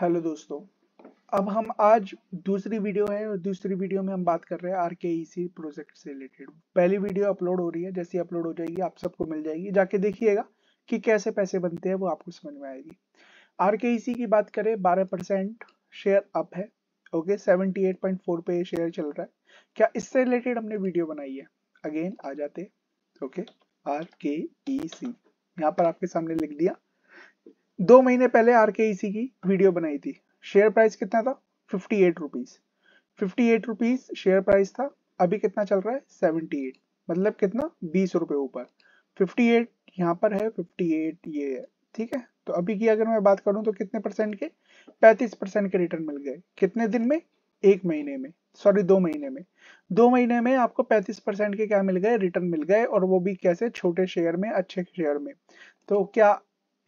hello दोस्तों अब हम आज दूसरी वीडियो है और दूसरी वीडियो में हम बात कर रहे हैं आर के प्रोजेक्ट से रिलेटेड पहली वीडियो अपलोड हो रही है जैसे अपलोड हो जाएगी आप सबको मिल जाएगी जाके देखिएगा कि कैसे पैसे बनते हैं वो आपको समझ में आएगी आर के e की बात करें बारह परसेंट शेयर अप है okay seventy eight point four पे शेयर चल रहा है क्या इससे रिलेटेड हमने वीडियो बनाई है अगेन आ जाते ओके आर के ई सी यहाँ पर आपके सामने लिख दिया दो महीने पहले आर e की वीडियो बनाई थी शेयर प्राइस कितना था fifty eight rupees fifty eight rupees share price था अभी कितना चल रहा है सेवेंटी एट मतलब कितना बीस रुपए ऊपर फिफ्टी एट यहाँ पर है फिफ्टी एट ये है ठीक है तो अभी की अगर मैं बात करूं तो कितने परसेंट के पैंतीस परसेंट के रिटर्न मिल गए कितने दिन में एक महीने में सॉरी दो महीने में दो महीने में आपको 35 परसेंट के क्या मिल गए रिटर्न मिल गए और वो भी कैसे छोटे शेयर में अच्छे शेयर में तो क्या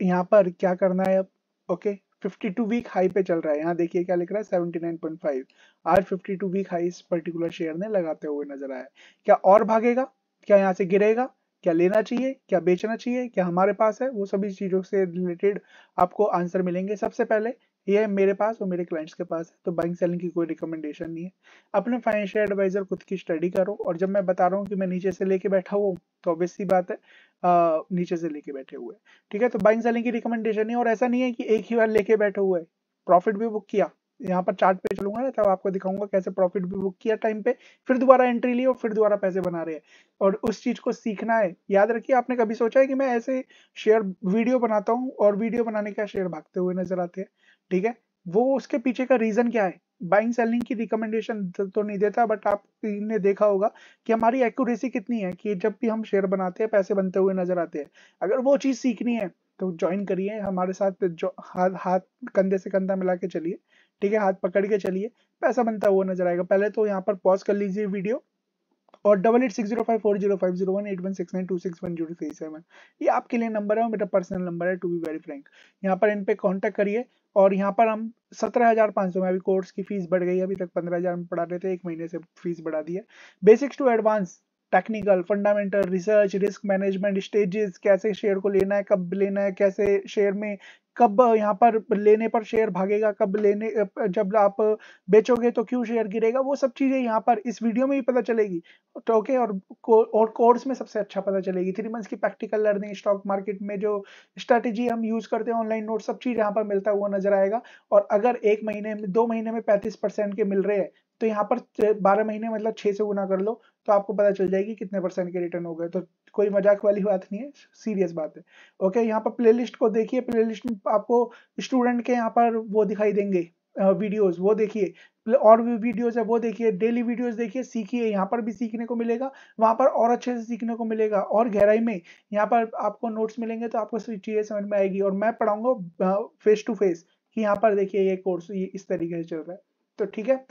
यहाँ पर क्या करना है अब ओके 52 वीक हाई पे चल रहा है यहाँ देखिए क्या लिख रहा है 79.5 आज 52 वीक हाई इस पर्टिकुलर शेयर ने लगाते हुए नजर आया क्या और भागेगा क्या यहाँ से गिरेगा क्या लेना चाहिए क्या बेचना चाहिए क्या हमारे पास है वो सभी चीजों से रिलेटेड आपको आंसर मिलेंगे सबसे पहले ये है मेरे पास और मेरे क्लाइंट्स के पास है तो बाइंग सेलिंग की कोई रिकमेंडेशन नहीं है अपने फाइनेंशियल एडवाइजर खुद की स्टडी करो और जब मैं बता रहा हूँ कि मैं नीचे से लेके बैठा हुआ तो ऑब्वियसली बात है आ, नीचे से लेके बैठे हुए ठीक है तो बाइंग सेलिंग की रिकमेंडेशन नहीं और ऐसा नहीं है कि एक ही बार लेके बैठे हुए प्रॉफिट भी बुक किया यहाँ पर चार्ट पे चलूंगा ना तब आपको दिखाऊंगा कैसे प्रॉफिट भी बुक किया टाइम पे फिर दोबारा एंट्री ली और फिर दोबारा पैसे बना रहे हैं और उस चीज को सीखना है याद रखिए आपने कभी सोचा है कि मैं ऐसे शेयर वीडियो बनाता हूँ और वीडियो बनाने का शेयर भागते हुए नजर आते हैं ठीक है वो उसके पीछे का रीजन क्या है बाइंग सेलिंग की रिकमेंडेशन तो, तो नहीं देता बट आपने देखा होगा कि हमारी एक्यूरेसी कितनी है कि जब भी हम शेयर बनाते हैं पैसे बनते हुए नजर आते हैं अगर वो चीज़ सीखनी है तो ज्वाइन करिए हमारे साथ जो हाथ हाथ कंधे से कंधा मिला के चलिए ठीक है हाथ पकड़ के चलिए पैसा बनता हुआ नजर आएगा पहले तो यहाँ पर पॉज कर लीजिए वीडियो और double eight six zero five four zero five zero one eight one six nine two six one zero three seven ये आपके लिए नंबर है और मेरा पर्सनल नंबर है टू बी वेरी फ्रेंक यहाँ पर इन पे कॉन्टैक्ट करिए और यहाँ पर हम सत्रह हज़ार पाँच सौ में अभी कोर्स की फीस बढ़ गई है अभी तक पंद्रह हज़ार में पढ़ा रहे थे एक महीने से फीस बढ़ा दी है basics to advance technical fundamental research risk management stages कैसे शेयर को लेना है कब लेना है कैसे शेयर में कब यहाँ पर लेने पर शेयर भागेगा कब लेने जब आप बेचोगे तो क्यों शेयर गिरेगा वो सब चीज़ें यहाँ पर इस वीडियो में ही पता चलेगी तो ओके और और कोर्स में सबसे अच्छा पता चलेगी थ्री मंथ्स की प्रैक्टिकल लर्निंग स्टॉक मार्केट में जो स्ट्रेटेजी हम यूज़ करते हैं ऑनलाइन नोट सब चीज़ यहाँ पर मिलता हुआ नजर आएगा और अगर एक महीने में दो महीने में पैंतीस परसेंट के मिल रहे हैं तो यहाँ पर बारह महीने मतलब छह से गुना कर लो तो आपको पता चल जाएगी कितने परसेंट के रिटर्न हो गए तो कोई मजाक वाली बात नहीं है सीरियस बात है ओके यहाँ पर प्लेलिस्ट को देखिए प्लेलिस्ट में आपको स्टूडेंट के यहाँ पर वो दिखाई देंगे वीडियोस वो देखिए और भी वीडियोस है वो देखिए डेली वीडियोस देखिए सीखिए यहाँ पर भी सीखने को मिलेगा वहाँ पर और अच्छे से सीखने को मिलेगा और गहराई में यहाँ पर आपको नोट्स मिलेंगे तो आपको चीज़ें समझ में आएगी और मैं पढ़ाऊंगा फेस टू फेस कि यहाँ पर देखिए ये कोर्स ये इस तरीके से चल रहा है तो ठीक है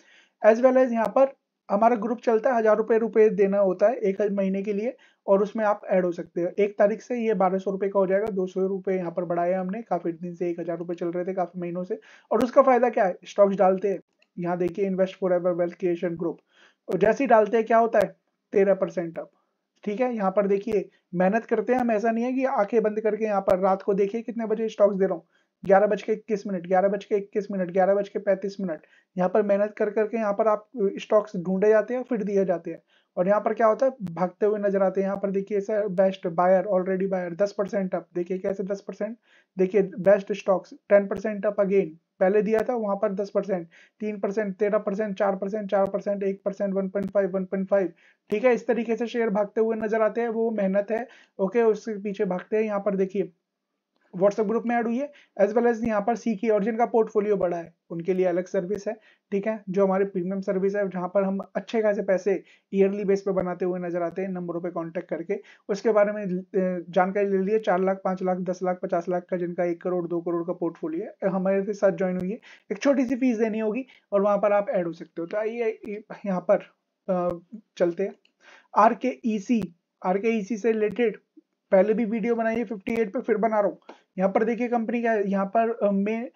एज वेल एज यहाँ पर हमारा ग्रुप चलता है हजार रुपये रुपये देना होता है एक महीने के लिए और उसमें आप ऐड हो सकते हो एक तारीख से ये बारह सौ रुपये का हो जाएगा दो सौ रुपये यहाँ पर बढ़ाया हमने काफ़ी दिन से एक हज़ार रुपये चल रहे थे काफ़ी महीनों से और उसका फ़ायदा क्या है स्टॉक्स डालते हैं यहाँ देखिए invest forever wealth creation group और जैसे ही डालते हैं क्या होता है तेरह परसेंट अप ठीक है यहाँ पर देखिए मेहनत करते हैं हम ऐसा नहीं है कि आंखें बंद करके यहाँ पर रात को देखिए कितने बजे स्टॉक्स दे रहा हूँ ग्यारह बज के इक्कीस मिनट ग्यारह बज के इक्कीस मिनट ग्यारह बज के पैंतीस मिनट यहाँ पर मेहनत कर करके यहाँ पर आप स्टॉक्स ढूंढे जाते हैं फिर दिए जाते हैं और यहाँ पर क्या होता है भागते हुए नजर आते हैं यहाँ पर देखिए ऐसा बेस्ट बायर ऑलरेडी बायर दस परसेंट अप देखिए कैसे दस परसेंट देखिए best stocks ten percent up again पहले दिया था वहां पर दस परसेंट तीन परसेंट तेरह परसेंट चार परसेंट चार परसेंट एक percent one point five one point five ठीक है इस तरीके से शेयर भागते हुए नजर आते हैं वो मेहनत है ओके उसके पीछे भागते हैं यहाँ पर देखिए व्हाट्सएप ग्रुप में ऐड हुई है एज वेल एज यहाँ पर सी की और जिनका पोर्टफोलियो बड़ा है उनके लिए अलग सर्विस है ठीक है जो हमारे प्रीमियम सर्विस है जहाँ पर हम अच्छे खासे पैसे ईयरली बेस पे बनाते हुए नजर आते हैं नंबरों पे कांटेक्ट करके उसके बारे में जानकारी ले लिए चार लाख पांच लाख दस लाख पचास लाख का जिनका एक करोड़ दो करोड़ का पोर्टफोलियो है हमारे साथ ज्वाइन हुई है एक छोटी सी फीस देनी होगी और वहाँ पर आप एड हो सकते हो तो आइए यहाँ पर चलते हैं आर के ई सी आर के ई सी से रिलेटेड पहले भी वीडियो बनाई है 58 पे फिर बना रहा हूँ यहाँ पर देखिए कंपनी क्या यहाँ पर में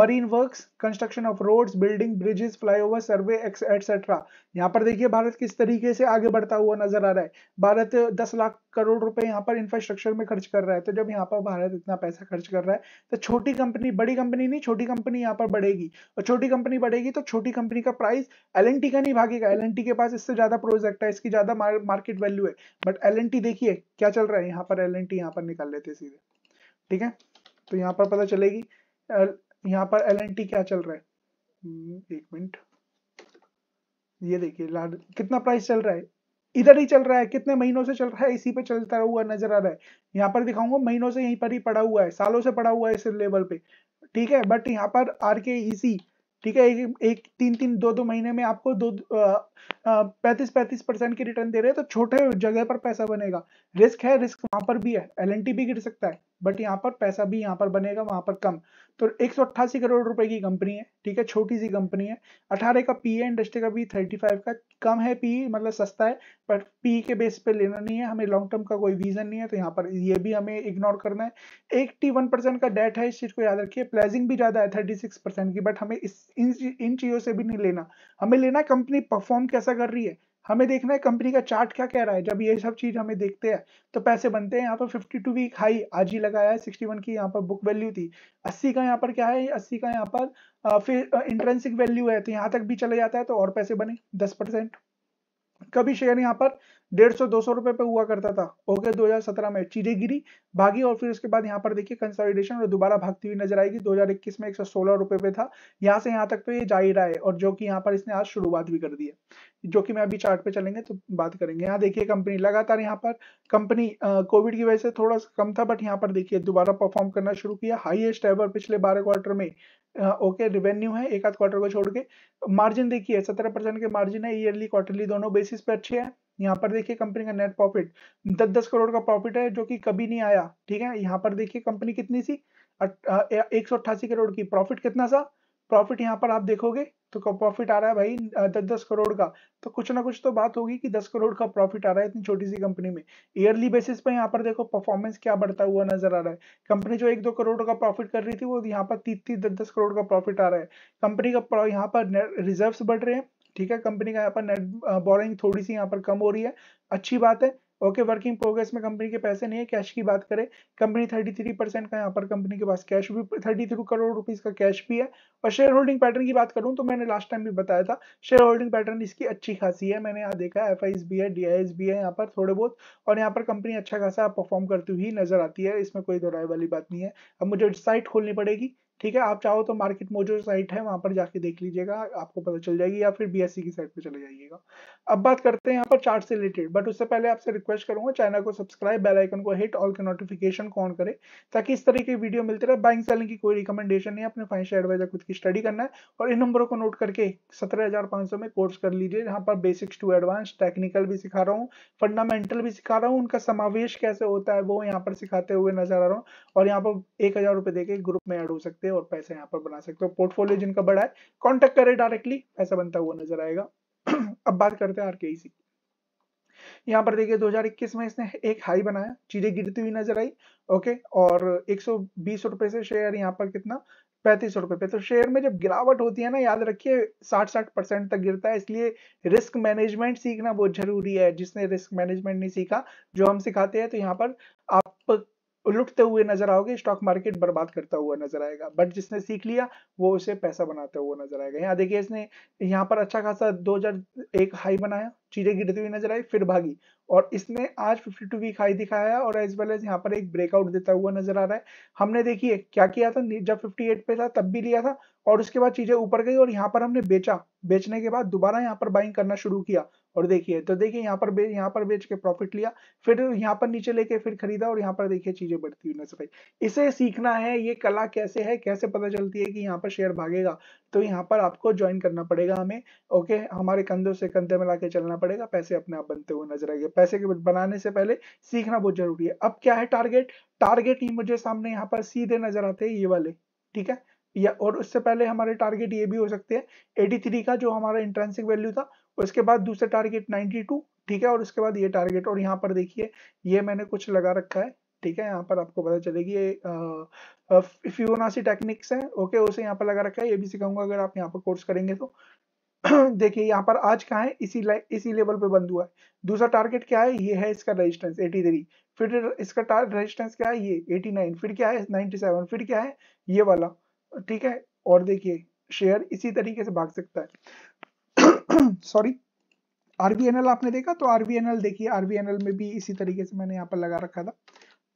marine works construction of roads building bridges flyover survey etcetera यहाँ पर देखिए भारत किस तरीके से आगे बढ़ता हुआ नजर आ रहा है भारत दस लाख करोड़ रुपए यहाँ पर इंफ्रास्ट्रक्चर में खर्च कर रहा है तो जब यहाँ पर भारत इतना पैसा खर्च कर रहा है तो छोटी कंपनी बड़ी कंपनी नहीं छोटी कंपनी यहाँ पर बढ़ेगी और छोटी कंपनी बढ़ेगी तो छोटी कंपनी का प्राइस एल का नहीं भागेगा एल के पास इससे ज्यादा प्रोजेक्ट है इसकी ज्यादा मार्केट वैल्यू है बट एल देखिए क्या चल रहा है यहाँ पर एल यहाँ पर निकाल लेते सीधे ठीक है तो यहाँ पर पता चलेगी यहाँ पर एल एन टी क्या चल रहा है हम्म, एक मिनट ये देखिए लाल कितना प्राइस चल रहा है इधर ही चल रहा है कितने महीनों से चल रहा है इसी पे चलता हुआ नजर आ रहा है यहाँ पर दिखाऊंगा महीनों से यहीं पर ही पड़ा हुआ है सालों से पड़ा हुआ है इस लेवल पे ठीक है बट यहाँ पर आर के इसी ठीक है एक, एक तीन तीन दो दो महीने में आपको दो पैंतीस पैंतीस परसेंट की रिटर्न दे रहे हैं तो छोटे जगह पर पैसा बनेगा रिस्क है रिस्क वहां पर भी है एल भी गिर सकता है बट यहाँ पर पैसा भी यहाँ पर बनेगा वहां पर कम तो एक करोड़ रुपए की कंपनी है ठीक है छोटी सी कंपनी है 18 का पी है इंडस्ट्री का भी 35 का कम है पी e, मतलब सस्ता है बट पी e के बेस पे लेना नहीं है हमें लॉन्ग टर्म का कोई विजन नहीं है तो यहाँ पर ये भी हमें इग्नोर करना है एट्टी परसेंट का डेट है इस चीज को याद रखिए प्लेजिंग भी ज्यादा है थर्टी परसेंट की बट हमें इस इन, इन चीजों से भी नहीं लेना हमें लेना कंपनी परफॉर्म कैसा कर रही है हमें देखना है कंपनी का चार्ट क्या कह रहा है जब ये सब चीज हमें देखते हैं तो पैसे बनते हैं यहाँ पर 52 वीक हाई आज ही लगाया है 61 की यहाँ पर बुक वैल्यू थी 80 का यहाँ पर क्या है 80 का यहाँ पर फिर इंट्रेंसिक वैल्यू है तो यहाँ तक भी चले जाता है तो और पैसे बने दस परसेंट कभी शेयर यहाँ पर डेढ़ सौ दो सौ रुपए पे हुआ करता था ओके 2017 में चीजें गिरी भागी और फिर उसके बाद यहाँ पर देखिए कंसोलिडेशन और दोबारा भागती हुई नजर आएगी 2021 में एक सौ सोलह रुपए पे था यहाँ से यहाँ तक तो ये जा ही रहा है और जो कि यहाँ पर इसने आज शुरुआत भी कर दी है जो कि मैं अभी चार्ट पे चलेंगे तो बात करेंगे यहाँ देखिए कंपनी लगातार यहाँ पर कंपनी कोविड की वजह से थोड़ा सा कम था बट यहाँ पर देखिए दोबारा परफॉर्म करना शुरू किया हाइएस्ट एवर पिछले बारह क्वार्टर में ओके रिवेन्यू है एक आध क्वार्टर को छोड़ के मार्जिन देखिए सत्रह परसेंट के मार्जिन है ईयरली क्वार्टरली दोनों बेसिस पे अच्छे हैं यहाँ पर देखिए कंपनी का नेट प्रॉफिट दस दस करोड़ का प्रॉफिट है जो कि कभी नहीं आया ठीक है यहाँ पर देखिए कंपनी कितनी सी एक सौ अट्ठासी करोड़ की प्रॉफिट कितना सा प्रॉफिट यहाँ पर आप देखोगे तो प्रॉफिट आ रहा है भाई दस दस करोड़ का तो कुछ ना कुछ तो बात होगी कि दस करोड़ का प्रॉफिट आ रहा है इतनी छोटी सी कंपनी में ईयरली बेसिस पर यहाँ पर देखो परफॉर्मेंस क्या बढ़ता हुआ नजर आ रहा है कंपनी जो एक दो करोड़ का प्रॉफिट कर रही थी वो यहाँ पर तीस तीस दस दस करोड़ का प्रॉफिट आ रहा है कंपनी का यहाँ पर रिजर्व बढ़ रहे हैं ठीक है कंपनी का यहाँ पर नेट बोरिंग थोड़ी सी यहाँ पर कम हो रही है अच्छी बात है ओके वर्किंग प्रोग्रेस में कंपनी के पैसे नहीं है कैश की बात करें कंपनी 33 परसेंट का यहाँ पर कंपनी के पास कैश भी 33 करोड़ रुपीस का कैश भी है और शेयर होल्डिंग पैटर्न की बात करूँ तो मैंने लास्ट टाइम भी बताया था शेयर होल्डिंग पैटर्न इसकी अच्छी खासी है मैंने यहाँ देखा एफ आई भी है डी भी है यहाँ पर थोड़े बहुत और यहाँ पर कंपनी अच्छा खासा परफॉर्म करती हुई नजर आती है इसमें कोई दोहराई वाली बात नहीं है अब मुझे साइट खोलनी पड़ेगी ठीक है आप चाहो तो मार्केट मोजो साइट है वहां पर जाके देख लीजिएगा आपको पता चल जाएगी या फिर बीएससी e की साइट पे चले जाइएगा अब बात करते हैं यहाँ पर चार्ट से रिलेटेड बट उससे पहले आपसे रिक्वेस्ट करूंगा चैनल को सब्सक्राइब बेल आइकन को हिट ऑल के नोटिफिकेशन को ऑन करें ताकि इस तरह की वीडियो मिलते रहे बाइंग सेलिंग की कोई रिकमेंडेशन नहीं अपने फाइनेंशियल एडवाइजर खुद की स्टडी करना है और इन नंबरों को नोट करके सत्रह में कोर्स कर लीजिए यहाँ पर बेसिक्स टू एडवांस टेक्निकल भी सिखा रहा हूँ फंडामेंटल भी सिखा रहा हूँ उनका समावेश कैसे होता है वो यहाँ पर सिखाते हुए नजर आ रहा हूँ और यहाँ पर एक हजार रुपये ग्रुप में एड हो सकते हैं सकते हो और पैसा यहाँ पर बना सकते हो पोर्टफोलियो जिनका बड़ा है कॉन्टेक्ट करे डायरेक्टली पैसा बनता हुआ नजर आएगा अब बात करते हैं आरकेई e की यहाँ पर देखिए 2021 में इसने एक हाई बनाया चीजें गिरती हुई नजर आई ओके और एक सौ रुपए से शेयर यहाँ पर कितना पैंतीस रुपए पे तो शेयर में जब गिरावट होती है ना याद रखिए 60-60 परसेंट तक गिरता है इसलिए रिस्क मैनेजमेंट सीखना बहुत जरूरी है जिसने रिस्क मैनेजमेंट नहीं सीखा जो हम सिखाते हैं तो यहाँ पर आप लुटते हुए नजर आओगे स्टॉक मार्केट बर्बाद करता हुआ नजर आएगा बट जिसने सीख लिया वो उसे पैसा बनाता हुआ नजर आएगा यहाँ देखिए इसने यहाँ पर अच्छा खासा 2001 हाई बनाया चीजें गिरती हुई नजर आई फिर भागी और इसने आज 52 वीक हाई दिखाया और एज वेल एज यहाँ पर एक ब्रेकआउट देता हुआ नजर आ रहा है हमने देखिए क्या किया था जब 58 पे था तब भी लिया था और उसके बाद चीजें ऊपर गई और यहाँ पर हमने बेचा बेचने के बाद दोबारा यहाँ पर बाइंग करना शुरू किया और देखिए तो देखिए यहाँ पर यहाँ पर बेच के प्रॉफिट लिया फिर यहाँ पर नीचे लेके फिर खरीदा और यहाँ पर देखिए चीजें बढ़ती हुई नजर आई इसे सीखना है ये कला कैसे है कैसे पता चलती है कि यहाँ पर शेयर भागेगा तो यहाँ पर आपको ज्वाइन करना पड़ेगा हमें ओके हमारे कंधों से कंधे में ला चलना पड़ेगा पैसे अपने आप बनते हुए नजर आएंगे पैसे के बनाने से पहले सीखना बहुत जरूरी है अब क्या है टारगेट टारगेट ही मुझे सामने यहाँ पर सीधे नजर आते हैं ये वाले ठीक है या और उससे पहले हमारे टारगेट ये भी हो सकते हैं 83 का जो हमारा इंट्रेंसिक वैल्यू था उसके बाद दूसरे टारगेट 92 ठीक है और उसके बाद ये टारगेट और यहाँ पर देखिए ये मैंने कुछ लगा रखा है ठीक है यहाँ पर आपको पता चलेगी ये फ्यूनासी टेक्निक्स है ओके उसे यहाँ पर लगा रखा है ये भी सिखाऊंगा अगर आप यहाँ पर कोर्स करेंगे तो देखिए यहाँ पर आज कहाँ है इसी इसी लेवल पे बंद हुआ है दूसरा टारगेट क्या है ये है इसका रेजिस्टेंस 83 फिर इसका रेजिस्टेंस क्या है ये 89 फिर क्या है 97 फिर क्या है ये वाला ठीक है और देखिए शेयर इसी तरीके से भाग सकता है सॉरी आरबीएनएल आपने देखा तो आरबीएनएल देखिए आरबीएनएल में भी इसी तरीके से मैंने यहाँ पर लगा रखा था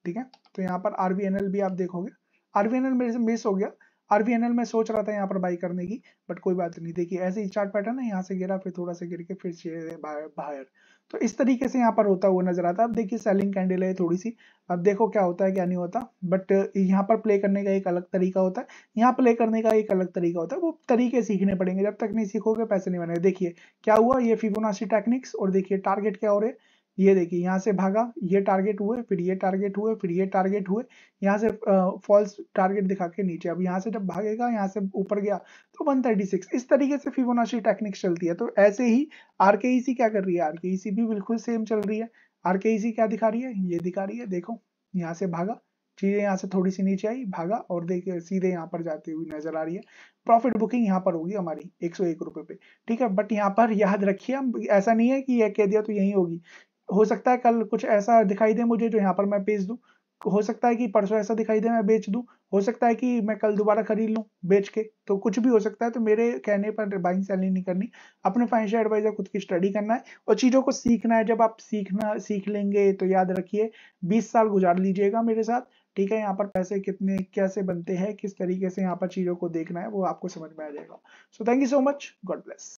ठीक है तो यहाँ पर आरबीएनएल भी आप देखोगे आरबीएनएल मेरे से मिस हो गया आरवीएनएल में सोच रहा था यहाँ पर बाई करने की बट कोई बात नहीं देखिए ऐसे ही चार्ट पैटर्न है यहाँ से गिरा फिर थोड़ा सा गिर के फिर बाहर तो इस तरीके से यहाँ पर होता हुआ नजर आता है अब देखिए सेलिंग कैंडल है थोड़ी सी अब देखो क्या होता है क्या नहीं होता बट यहाँ पर प्ले करने का एक अलग तरीका होता है यहाँ प्ले करने का एक अलग तरीका होता है वो तरीके सीखने पड़ेंगे जब तक नहीं सीखोगे पैसे नहीं बनेंगे देखिए क्या हुआ ये फिबोनाची टेक्निक्स और देखिए टारगेट क्या हो रहे हैं ये देखिए यहाँ से भागा ये टारगेट हुए फिर ये टारगेट हुए फिर ये टारगेट हुए यहाँ से फॉल्स टारगेट दिखा के नीचे अब यहाँ से जब भागेगा यहाँ से ऊपर गया तो 136 इस तरीके से फिबोनाची टेक्निक चलती है तो ऐसे ही आर e क्या कर रही है आर e भी बिल्कुल सेम चल रही है आर e क्या दिखा रही है ये दिखा रही है देखो यहाँ से भागा चीज़ें यहाँ से थोड़ी सी नीचे आई भागा और देखिए सीधे यहाँ पर जाती हुई नजर आ रही है प्रॉफिट बुकिंग यहाँ पर होगी हमारी एक सौ एक रुपए पे ठीक है बट यहाँ पर याद रखिए ऐसा नहीं है कि यह कह दिया तो यही होगी हो सकता है कल कुछ ऐसा दिखाई दे मुझे जो यहाँ पर मैं बेच दूँ हो सकता है कि परसों ऐसा दिखाई दे मैं बेच दूँ हो सकता है कि मैं कल दोबारा खरीद लूँ बेच के तो कुछ भी हो सकता है तो मेरे कहने पर बाइंग सेलिंग नहीं करनी अपने फाइनेंशियल एडवाइजर खुद की स्टडी करना है और चीज़ों को सीखना है जब आप सीखना सीख लेंगे तो याद रखिए बीस साल गुजार लीजिएगा मेरे साथ ठीक है यहाँ पर पैसे कितने कैसे बनते हैं किस तरीके से यहाँ पर चीज़ों को देखना है वो आपको समझ में आ जाएगा so thank you so much God bless